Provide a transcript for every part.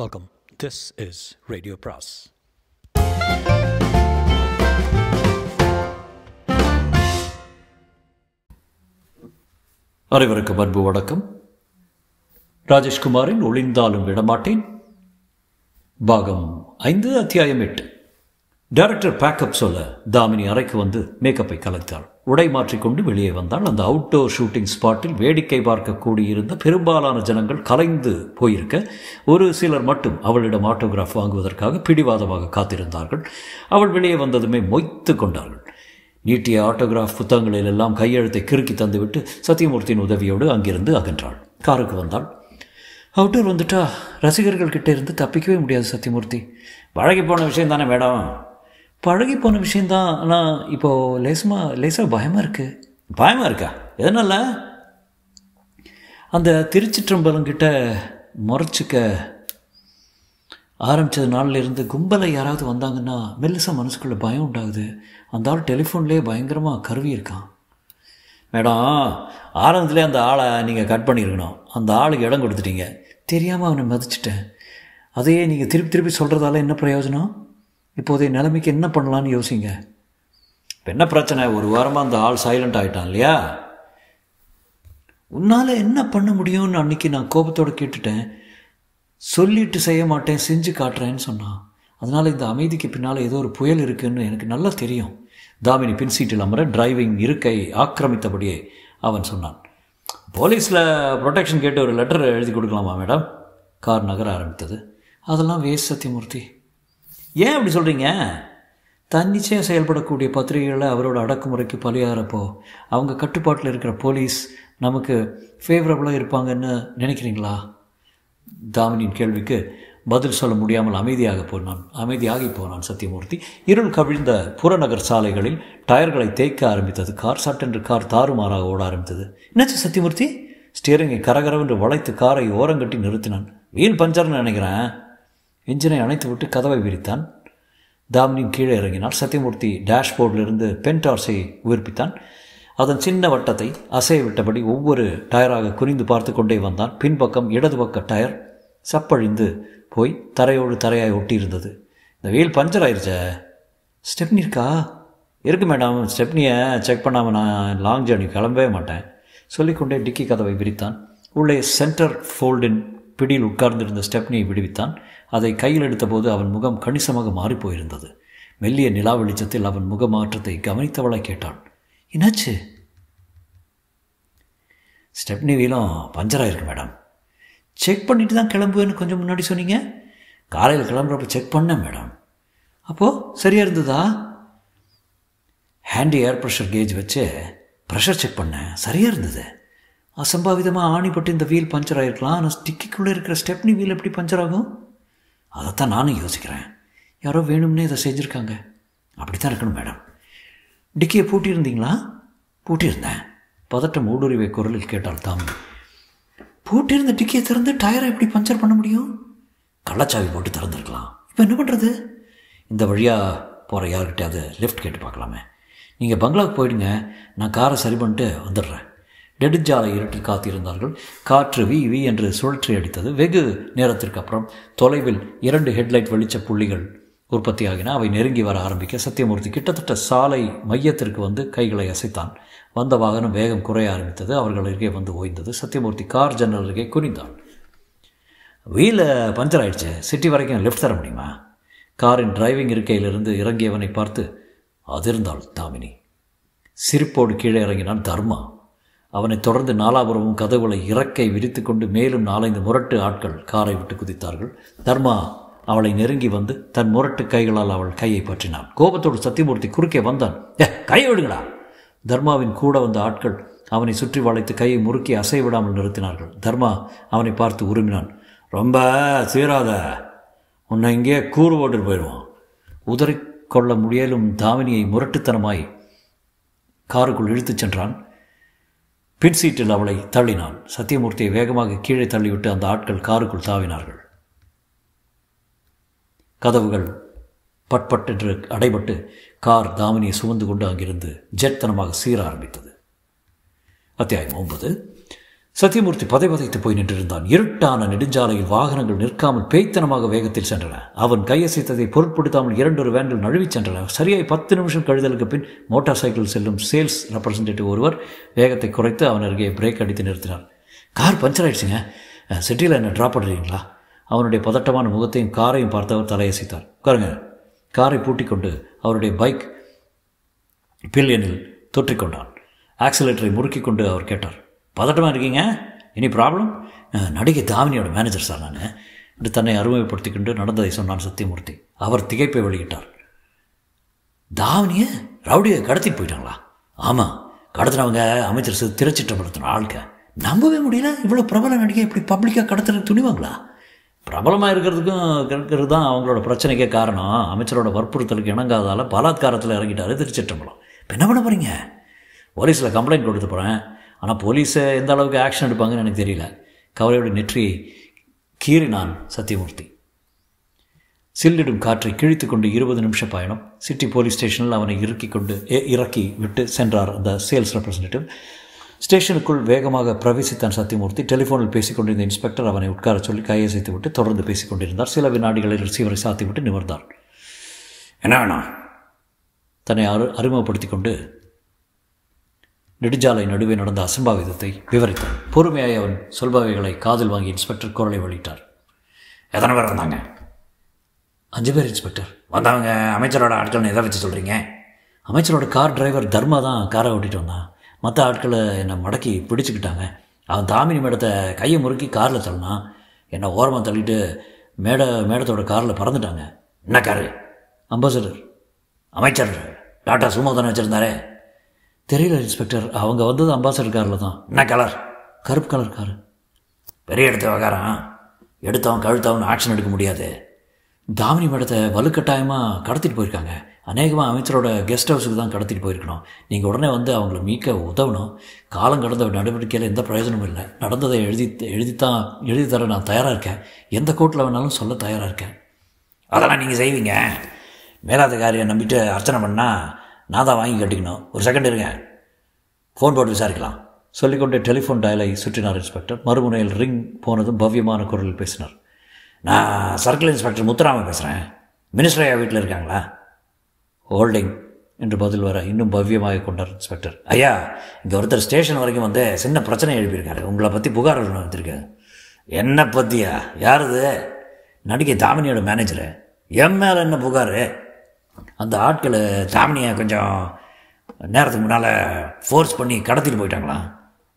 Welcome this is radio பிராஸ் அனைவருக்கு அன்பு வணக்கம் ராஜேஷ்குமாரின் ஒளிந்தாலும் விடமாட்டேன் பாகம் ஐந்து அத்தியாயம் எட்டு டைரக்டர் பேக்கப் சொல்ல தாமினி அறைக்கு வந்து மேக்கப்பை கலைத்தாள் உடை மாற்றிக்கொண்டு வெளியே வந்தால் அந்த அவுட்டோர் ஷூட்டிங் ஸ்பாட்டில் வேடிக்கை பார்க்கக்கூடியிருந்த பெரும்பாலான ஜனங்கள் கலைந்து போயிருக்க ஒரு சிலர் மட்டும் அவளிடம் ஆட்டோகிராஃப் வாங்குவதற்காக பிடிவாதமாக காத்திருந்தார்கள் அவள் வெளியே வந்ததுமே மொய்த்து கொண்டார்கள் நீட்டிய ஆட்டோகிராஃப் புத்தகங்களில் எல்லாம் கையெழுத்தை கிறுக்கி தந்துவிட்டு சத்தியமூர்த்தியின் உதவியோடு அங்கிருந்து அகன்றாள் காருக்கு வந்தாள் அவுட்டோர் வந்துட்டா ரசிகர்கள் கிட்டே இருந்து தப்பிக்கவே முடியாது சத்தியமூர்த்தி வழங்கி போன விஷயம் தானே மேடம் பழகி போன விஷயந்தான் ஆனால் இப்போது லேசமாக லேசாக பயமாக இருக்குது பயமாக இருக்கா எதனால அந்த திருச்சிற்றம்பலங்கிட்ட முறைச்சிக்க ஆரம்பித்தது நாள்லேருந்து கும்பலில் யாராவது வந்தாங்கன்னா மெல்லுசாக மனசுக்குள்ளே பயம் உண்டாகுது அந்த ஆள் டெலிஃபோன்லேயே பயங்கரமாக கருவி இருக்கான் மேடம் ஆரம்பத்துலேயே அந்த ஆளை நீங்கள் கட் பண்ணியிருக்கணும் அந்த ஆளுக்கு இடம் கொடுத்துட்டீங்க தெரியாமல் அவனை மதிச்சிட்டேன் அதையே நீங்கள் திருப்பி திருப்பி சொல்கிறதால என்ன பிரயோஜனம் இப்போதைய நிலைமைக்கு என்ன பண்ணலான்னு யோசிங்க இப்போ என்ன பிரச்சனை ஒரு வாரமாக அந்த ஆள் சைலண்ட் ஆகிட்டான் இல்லையா உன்னால் என்ன பண்ண முடியும்னு அன்றைக்கி நான் கோபத்தோடு கேட்டுட்டேன் சொல்லிட்டு செய்ய மாட்டேன் செஞ்சு காட்டுறேன்னு சொன்னான் அதனால் இந்த அமைதிக்கு பின்னால் ஏதோ ஒரு புயல் இருக்குன்னு எனக்கு நல்லா தெரியும் தாமினி பின் சீட்டில் அமர டிரைவிங் இருக்கை ஆக்கிரமித்தபடியே அவன் சொன்னான் போலீஸில் ப்ரொடெக்ஷன் கேட்டு ஒரு லெட்டர் எழுதி கொடுக்கலாமா மேடம் கார் நகர ஆரம்பித்தது அதெல்லாம் வேஸ் சத்தியமூர்த்தி ஏன் அப்படி சொல்கிறீங்க தன்னிச்சையாக செயல்படக்கூடிய பத்திரிகைகளை அவரோட அடக்குமுறைக்கு பலியாகிறப்போ அவங்க கட்டுப்பாட்டில் இருக்கிற போலீஸ் நமக்கு ஃபேவரபுளாக இருப்பாங்கன்னு நினைக்கிறீங்களா தாமினியின் கேள்விக்கு பதில் சொல்ல முடியாமல் அமைதியாக போனான் அமைதியாகி போனான் சத்தியமூர்த்தி இருள் கவிழ்ந்த புறநகர் சாலைகளில் டயர்களை தேய்க்க ஆரம்பித்தது கார் சாட்டென்று கார் தாறுமாறாக ஓட ஆரம்பித்தது என்னச்சு சத்தியமூர்த்தி ஸ்டீரிங்கை கரகரவென்று வளைத்து காரை ஓரங்கட்டி நிறுத்தினான் வீண் பஞ்சர்னு நினைக்கிறேன் இன்ஜினை விட்டு கதவை விரித்தான் தாமினியும் கீழே இறங்கினால் சத்தியமூர்த்தி டேஷ்போர்டிலிருந்து பென் டார்ஸை உயிர்ப்பித்தான் அதன் சின்ன வட்டத்தை அசைய விட்டபடி ஒவ்வொரு டயராக குறிந்து பார்த்து கொண்டே வந்தான் பின்பக்கம் இடது பக்க டயர் சப்பழிந்து போய் தரையோடு தரையாய் ஒட்டியிருந்தது இந்த வீல் பஞ்சர் ஆயிடுச்சே ஸ்டெப்னி இருக்கா இருக்கு மேடம் ஸ்டெப்னியை செக் பண்ணாமல் நான் லாங் ஜேர்னி கிளம்பவே மாட்டேன் சொல்லிக்கொண்டே டிக்கி கதவை விரித்தான் உள்ளே சென்டர் ஃபோல்டின் பிடியில் உட்கார்ந்திருந்த ஸ்டெப்னியை விடுவித்தான் அதை கையில் எடுத்தபோது அவன் முகம் கணிசமாக மாறிப்போயிருந்தது மெல்லிய நிலா வெளிச்சத்தில் அவன் முக மாற்றத்தை கவனித்தவளை கேட்டான் என்னாச்சு ஸ்டெப்னி வீலும் பஞ்சராக இருக்கு மேடம் செக் பண்ணிட்டு தான் கிளம்புவேன்னு கொஞ்சம் முன்னாடி சொன்னீங்க காலையில் கிளம்புறப்ப செக் பண்ணேன் மேடம் அப்போது சரியாக இருந்ததா ஹேண்டி ஏர் ப்ரெஷர் கேஜ் வச்சு ப்ரெஷர் செக் பண்ணேன் சரியாக இருந்தது அசம்பாவிதமாக ஆணிப்பட்டு இந்த வீல் பஞ்சர் ஆகிருக்கலாம் ஆனால் ஸ்டிக்கிக்குள்ளே இருக்கிற ஸ்டெப்னி வீல் எப்படி பஞ்சர் ஆகும் அதைத்தான் நானும் யோசிக்கிறேன் யாரோ வேணும்னே இதை செஞ்சுருக்காங்க அப்படி தான் இருக்கணும் மேடம் டிக்கியை பூட்டியிருந்தீங்களா பூட்டியிருந்தேன் பதட்டம் ஊடுருவை குரலில் கேட்டால் தாம் பூட்டியிருந்த டிக்கியை திறந்து டயரை எப்படி பஞ்சர் பண்ண முடியும் கள்ளச்சாவி போட்டு திறந்துருக்கலாம் இப்போ என்ன பண்ணுறது இந்த வழியாக போகிற யார்கிட்டையாவது லிஃப்ட் கேட்டு பார்க்கலாமே நீங்கள் பங்களாவுக்கு போயிடுங்க நான் காரை சரி பண்ணிட்டு வந்துடுறேன் நெடுஞ்சாலை இருட்டில் காத்திருந்தார்கள் காற்று வி வி என்று சுழற்றி அடித்தது வெகு நேரத்திற்கு அப்புறம் தொலைவில் இரண்டு ஹெட்லைட் வெளிச்ச புள்ளிகள் உற்பத்தியாகின அவை நெருங்கி வர ஆரம்பிக்க சத்தியமூர்த்தி கிட்டத்தட்ட சாலை மையத்திற்கு வந்து கைகளை அசைத்தான் வந்த வாகனம் வேகம் குறைய ஆரம்பித்தது அவர்கள் அருகே வந்து ஓய்ந்தது சத்தியமூர்த்தி கார் ஜன்னல் அருகே குறிந்தான் வீல பஞ்சர் ஆயிடுச்சு சிட்டி வரைக்கும் லெஃப்ட் தர முடியுமா காரின் டிரைவிங் இருக்கையிலிருந்து இறங்கியவனை பார்த்து அதிர்ந்தாள் தாமினி சிரிப்போடு கீழே இறங்கினான் தர்மா அவனை தொடர்ந்து நாலாபுரமும் கதவுகளை இறக்கை விரித்து கொண்டு மேலும் நாலந்து முரட்டு ஆட்கள் காரை விட்டு குதித்தார்கள் தர்மா அவளை நெருங்கி வந்து தன் முரட்டு கைகளால் அவள் கையை பற்றினான் கோபத்தோடு சத்தியமூர்த்தி குறுக்கே வந்தான் ஏ கை விடுங்களா தர்மாவின் கூட வந்த ஆட்கள் அவனை சுற்றி வளைத்து கையை முறுக்கி அசைவிடாமல் நிறுத்தினார்கள் தர்மா அவனை பார்த்து உருமினான் ரொம்ப சீராத உன்னை இங்கே கூறு ஓட்டு போயிடுவான் உதறிக்கொள்ள முடியலும் தாமினியை முரட்டுத்தனமாய் காருக்குள் இழுத்துச் சென்றான் சீட்டில் அவளை தள்ளினான் சத்தியமூர்த்தியை வேகமாக கீழே தள்ளிவிட்டு அந்த ஆட்கள் காருக்குள் தாவினார்கள் கதவுகள் பட்பட்டென்று அடைபட்டு கார் தாமினியை சுமந்து கொண்டு அங்கிருந்து ஜெட்தனமாக சீர ஆரம்பித்தது அத்தியாயம் ஒன்பது சத்தியமூர்த்தி பதை பதைத்து போய் நின்றிருந்தான் இருட்டான நெடுஞ்சாலையில் வாகனங்கள் நிற்காமல் பேய்த்தனமாக வேகத்தில் சென்றன அவன் கையசைத்ததை பொருட்படுத்தாமல் இரண்டொரு வேன்கள் நழுவிச் சென்றன சரியாய் பத்து நிமிஷம் கழுதலுக்கு பின் மோட்டார் சைக்கிள் செல்லும் சேல்ஸ் ரெப்ரசன்டேட்டிவ் ஒருவர் வேகத்தை குறைத்து அவன் அருகே பிரேக் அடித்து நிறுத்தினார் கார் பஞ்சர் ஆயிடுச்சுங்க சிட்டியில் என்ன ட்ராப் பண்ணுறீங்களா அவனுடைய பதட்டமான முகத்தையும் காரையும் பார்த்தவர் தலையசைத்தார் உட்காருங்க காரை கொண்டு அவருடைய பைக் பில்லியனில் தொற்றிக்கொண்டான் ஆக்சிலேட்டரை முறுக்கி கொண்டு அவர் கேட்டார் பதட்டமாக இருக்கீங்க இனி ப்ராப்ளம் நடிகை தாமினியோட மேனேஜர் சார் நான் என்று தன்னை கொண்டு நடந்ததை சொன்னான் சத்தியமூர்த்தி அவர் திகைப்பை வெளியிட்டார் தாவணியை ரவுடியை கடத்தி போயிட்டாங்களா ஆமாம் கடத்தினவங்க அமைச்சர் சிறு திரைச்சிட்டப்படுத்தின ஆளுக்க நம்பவே முடியல இவ்வளோ பிரபல நடிகை இப்படி பப்ளிக்காக கடத்துறது துணிவாங்களா பிரபலமாக இருக்கிறதுக்கும் இருக்கிறது தான் அவங்களோட பிரச்சனைக்கே காரணம் அமைச்சரோட வற்புறுத்தலுக்கு இணங்காதால பலாத்காரத்தில் இறங்கிட்டாரு திருச்சிட்டம்பலம் இப்போ என்ன பண்ண போகிறீங்க போலீஸில் கம்ப்ளைண்ட் கொடுத்து போகிறேன் ஆனால் போலீஸை எந்த அளவுக்கு ஆக்ஷன் எடுப்பாங்கன்னு எனக்கு தெரியல கவலையோட நெற்றி கீறினான் சத்தியமூர்த்தி சில்லிடும் காற்றை கிழித்து கொண்டு இருபது நிமிஷ பயணம் சிட்டி போலீஸ் ஸ்டேஷனில் அவனை இறக்கி கொண்டு இறக்கி விட்டு சென்றார் அந்த சேல்ஸ் ரெப்ரசன்டேட்டிவ் ஸ்டேஷனுக்குள் வேகமாக பிரவேசித்தான் சத்தியமூர்த்தி டெலிஃபோனில் பேசிக்கொண்டிருந்த இன்ஸ்பெக்டர் அவனை உட்கார சொல்லி கையசைத்து விட்டு தொடர்ந்து பேசிக்கொண்டிருந்தார் சில வினாடிகளை ரிசீவரை சாத்திவிட்டு நிமிர்ந்தார் என்ன வேணாம் தன்னை அரு அறிமுகப்படுத்தி கொண்டு நெடுஞ்சாலை நடுவே நடந்த அசம்பாவிதத்தை விவரித்தான் பொறுமையாய் அவன் சொல்பவைகளை காதில் வாங்கி இன்ஸ்பெக்டர் குரலை வெளியிட்டார் எத்தனை பேர் வந்தாங்க அஞ்சு பேர் இன்ஸ்பெக்டர் வந்தவங்க அமைச்சரோட ஆட்கள் எதை வச்சு சொல்கிறீங்க அமைச்சரோட கார் டிரைவர் தர்மா தான் காரை ஓட்டிட்டு வந்தான் மற்ற ஆட்களை என்னை மடக்கி பிடிச்சிக்கிட்டாங்க அவன் தாமினி மேடத்தை கையை முறுக்கி காரில் தள்ளினான் என்னை ஓரமாக தள்ளிட்டு மேட மேடத்தோட காரில் பறந்துட்டாங்க என்ன காரு அம்பாசடர் அமைச்சர் டாட்டா சுமோ தானே வச்சுருந்தாரே தெரியல இன்ஸ்பெக்டர் அவங்க வந்தது அம்பாசடர் காரில் தான் என்ன கலர் கருப்பு கலர் காரு பெரிய இடத்த விவகாரம் எடுத்தவன் கழுத்தவன் ஆக்ஷன் எடுக்க முடியாது தாமினி மேடத்தை வலுக்கட்டாயமாக கடத்திட்டு போயிருக்காங்க அநேகமாக அமைச்சரோட கெஸ்ட் ஹவுஸுக்கு தான் கடத்திட்டு போயிருக்கணும் நீங்கள் உடனே வந்து அவங்கள மீட்க உதவணும் காலம் கடந்த நடவடிக்கையில் எந்த பிரயோஜனமும் இல்லை நடந்ததை எழுதி எழுதித்தான் எழுதி தர நான் தயாராக இருக்கேன் எந்த கோர்ட்டில் வேணாலும் சொல்ல தயாராக இருக்கேன் அதெல்லாம் நீங்கள் செய்வீங்க மேலாதிகாரியை நம்பிட்டு அர்ச்சனை பண்ணால் நான் தான் வாங்கி கட்டிக்கணும் ஒரு செகண்ட் இருங்க ஃபோன் போட்டு விசாரிக்கலாம் சொல்லிக்கொண்டே டெலிஃபோன் டயலை சுற்றினார் இன்ஸ்பெக்டர் மறுமுனையில் ரிங் போனதும் பவ்யமான குரலில் பேசினார் நான் சர்க்கிள் இன்ஸ்பெக்டர் முத்துராமன் பேசுகிறேன் மினிஸ்டரையா வீட்டில் இருக்காங்களா ஹோல்டிங் என்று பதில் வர இன்னும் பவ்யமாக கொண்டார் இன்ஸ்பெக்டர் ஐயா இங்கே ஒருத்தர் ஸ்டேஷன் வரைக்கும் வந்து சின்ன பிரச்சனை எழுப்பியிருக்காரு உங்களை பற்றி புகார் ஒன்று வந்திருக்காரு என்னை பற்றியா யார் இது நடிகை தாமினியோட மேனேஜரு என் மேலே என்ன புகார் அந்த ஆட்கள் தாமினியை கொஞ்சம் நேரத்துக்கு முன்னால் ஃபோர்ஸ் பண்ணி கடத்திட்டு போயிட்டாங்களாம்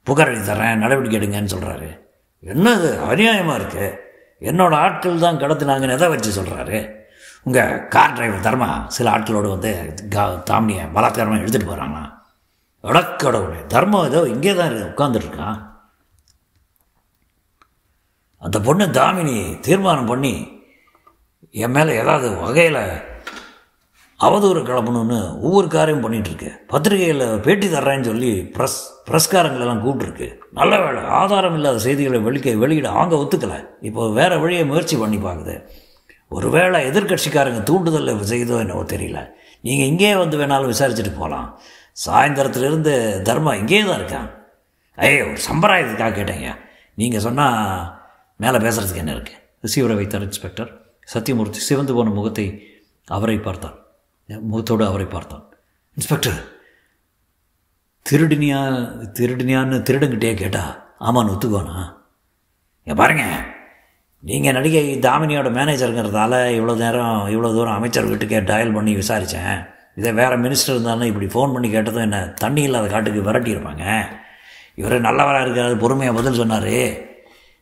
புகார் அடி தர்றேன் நடவடிக்கை எடுங்கன்னு சொல்கிறாரு என்னது அநியாயமாக இருக்குது என்னோடய ஆட்கள் தான் கடத்தினாங்கன்னு எதை வச்சு சொல்கிறாரு உங்கள் கார் டிரைவர் தர்மா சில ஆட்களோடு வந்து கா தாமினியை பலாத்காரமாக எடுத்துகிட்டு போகிறாங்களாம் வடக்கடவுள் தர்மம் ஏதோ இங்கே தான் இருக்குது உட்காந்துட்ருக்கான் அந்த பொண்ணு தாமினி தீர்மானம் பண்ணி என் மேலே ஏதாவது வகையில் அவதூறு கிளம்பணும்னு ஒவ்வொரு காரியம் பண்ணிகிட்ருக்கு பத்திரிகையில் பேட்டி தர்றேன்னு சொல்லி ப்ரெஸ் பிரஸ்காரங்களெல்லாம் கூப்பிட்ருக்கு நல்ல வேலை ஆதாரம் இல்லாத செய்திகளை வெளிக்க வெளியிட ஆங்க ஒத்துக்கலை இப்போ வேறு வழியை முயற்சி பண்ணி பார்க்குது ஒருவேளை எதிர்கட்சிக்காரங்க தூண்டுதல் செய்தோ என்னவோ தெரியல நீங்கள் இங்கேயே வந்து வேணாலும் விசாரிச்சுட்டு போகலாம் சாயந்தரத்துலேருந்து தர்மா இங்கேயே தான் இருக்கான் ஐய ஒரு சம்பிராயத்துக்காக கேட்டேங்க நீங்கள் சொன்னால் மேலே பேசுகிறதுக்கு என்ன இருக்குது ரிசீவரை வைத்தார் இன்ஸ்பெக்டர் சத்தியமூர்த்தி சிவந்து போன முகத்தை அவரை பார்த்தார் முகத்தோடு அவரை பார்த்தான் இன்ஸ்பெக்டர் திருடினியா திருடினியான்னு திருடங்கிட்டே கேட்டா ஆமான்னு ஒத்துக்குவானா பாருங்க நீங்கள் நடிகை தாமினியோட மேனேஜருங்கிறதால இவ்வளோ நேரம் இவ்வளோ தூரம் கே டயல் பண்ணி விசாரித்தேன் இதே வேறு மினிஸ்டர் இருந்தாலும் இப்படி ஃபோன் பண்ணி கேட்டதும் என்ன தண்ணி இல்லாத காட்டுக்கு விரட்டியிருப்பாங்க இவர் நல்லவராக இருக்கிறாரு பொறுமையாக பதில் சொன்னார்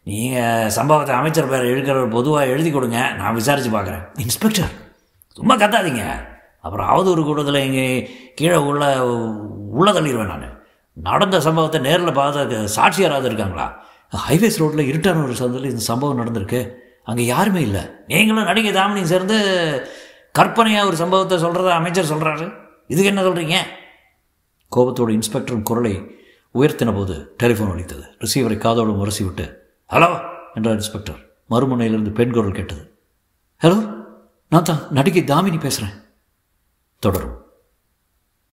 நீங்கள் சம்பவத்தை அமைச்சர் பேர் எழுக்கிற பொதுவாக எழுதி கொடுங்க நான் விசாரித்து பார்க்குறேன் இன்ஸ்பெக்டர் சும்மா கத்தாதீங்க அப்புறம் ஆவது ஒரு கூட்டத்தில் இங்கே கீழே உள்ள உள்ள தள்ளிடுவேன் நான் நடந்த சம்பவத்தை நேரில் பார்த்த சாட்சி யாராவது இருக்காங்களா ஹைவேஸ் ரோட்டில் இருட்டான ஒரு சந்தையில் இந்த சம்பவம் நடந்திருக்கு அங்கே யாருமே இல்லை நீங்களும் நடிகை தாமினியும் சேர்ந்து கற்பனையாக ஒரு சம்பவத்தை சொல்கிறத அமைச்சர் சொல்கிறாரு இதுக்கு என்ன சொல்கிறீங்க கோபத்தோட இன்ஸ்பெக்டரும் குரலை உயர்த்தின போது டெலிஃபோன் அளித்தது ரிசீவரை காதோடு முரசி விட்டு ஹலோ என்றார் இன்ஸ்பெக்டர் மறுமுனையிலிருந்து பெண் குரல் கேட்டது ஹலோ நான் தான் நடிகை தாமினி பேசுகிறேன் Toro.